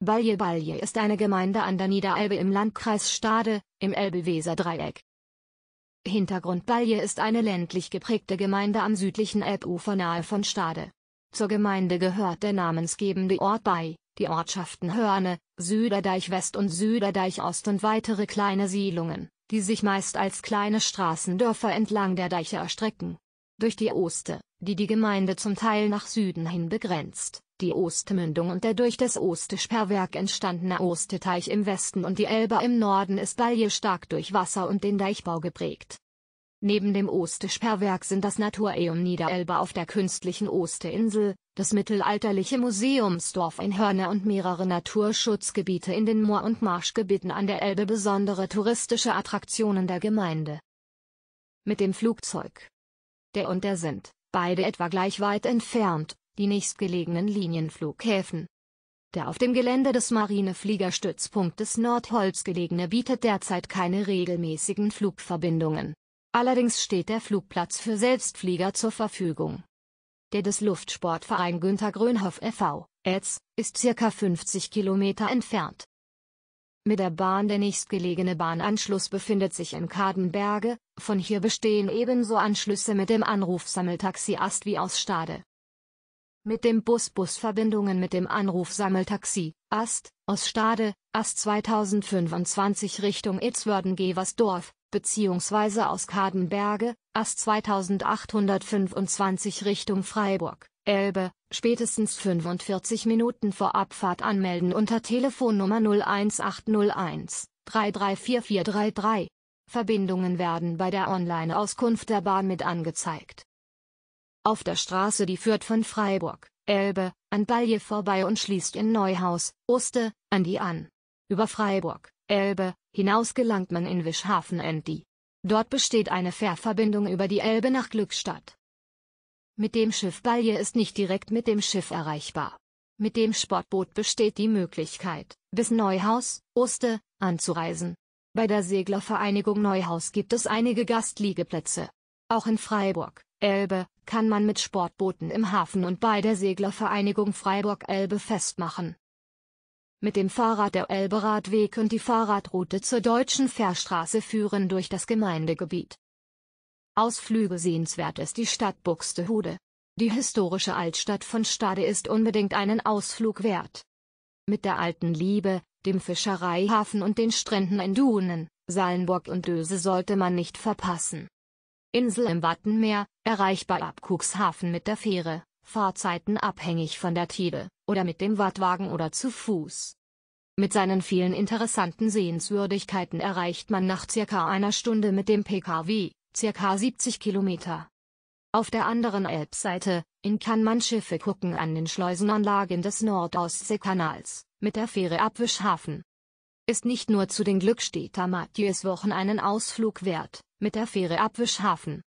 Balje-Balje ist eine Gemeinde an der Niederelbe im Landkreis Stade, im Elbe-Weser-Dreieck. Hintergrund Balje ist eine ländlich geprägte Gemeinde am südlichen Elbufer nahe von Stade. Zur Gemeinde gehört der namensgebende Ort bei, die Ortschaften Hörne, Süderdeich West und Süderdeich Ost und weitere kleine Siedlungen, die sich meist als kleine Straßendörfer entlang der Deiche erstrecken. Durch die Oste, die die Gemeinde zum Teil nach Süden hin begrenzt, die Ostmündung und der durch das Oostesperrwerk entstandene Osteteich im Westen und die Elbe im Norden ist Balje stark durch Wasser und den Deichbau geprägt. Neben dem Oostesperrwerk sind das Natureum Niederelbe auf der künstlichen Osteinsel, das mittelalterliche Museumsdorf in Hörne und mehrere Naturschutzgebiete in den Moor- und Marschgebieten an der Elbe besondere touristische Attraktionen der Gemeinde. Mit dem Flugzeug. Der und der sind, beide etwa gleich weit entfernt, die nächstgelegenen Linienflughäfen. Der auf dem Gelände des Marinefliegerstützpunktes Nordholz gelegene bietet derzeit keine regelmäßigen Flugverbindungen. Allerdings steht der Flugplatz für Selbstflieger zur Verfügung. Der des Luftsportverein Günther Grönhoff e.V., ETS, ist circa 50 Kilometer entfernt. Mit der Bahn der nächstgelegene Bahnanschluss befindet sich in Kadenberge, von hier bestehen ebenso Anschlüsse mit dem Anrufsammeltaxi Ast wie aus Stade. Mit dem Bus-Bus Verbindungen mit dem Anruf Sammeltaxi, Ast, aus Stade, Ast 2025 Richtung Itzwörden-Geversdorf, bzw. aus Kadenberge, Ast 2825 Richtung Freiburg, Elbe, spätestens 45 Minuten vor Abfahrt anmelden unter Telefonnummer 01801 334433. Verbindungen werden bei der Online-Auskunft der Bahn mit angezeigt auf der Straße die führt von Freiburg, Elbe, an Balje vorbei und schließt in Neuhaus, Oste, an die an. Über Freiburg, Elbe, hinaus gelangt man in Wischhafen Endi. Dort besteht eine Fährverbindung über die Elbe nach Glückstadt. Mit dem Schiff Balje ist nicht direkt mit dem Schiff erreichbar. Mit dem Sportboot besteht die Möglichkeit, bis Neuhaus, Oste, anzureisen. Bei der Seglervereinigung Neuhaus gibt es einige Gastliegeplätze. Auch in Freiburg, Elbe, kann man mit Sportbooten im Hafen und bei der Seglervereinigung Freiburg-Elbe festmachen. Mit dem Fahrrad der Elberadweg und die Fahrradroute zur deutschen Fährstraße führen durch das Gemeindegebiet. Ausflüge sehenswert ist die Stadt Buxtehude. Die historische Altstadt von Stade ist unbedingt einen Ausflug wert. Mit der alten Liebe, dem Fischereihafen und den Stränden in Dunen, Salenburg und Döse sollte man nicht verpassen. Insel im Wattenmeer, erreichbar ab Cuxhaven mit der Fähre, Fahrzeiten abhängig von der Tide, oder mit dem Wattwagen oder zu Fuß. Mit seinen vielen interessanten Sehenswürdigkeiten erreicht man nach circa einer Stunde mit dem PKW, circa 70 Kilometer. Auf der anderen Elbseite, in kann man Schiffe gucken an den Schleusenanlagen des Nordostseekanals, mit der Fähre ab Wischhafen, ist nicht nur zu den Glückstädter Matthäus-Wochen einen Ausflug wert, mit der Fähre Abwischhafen.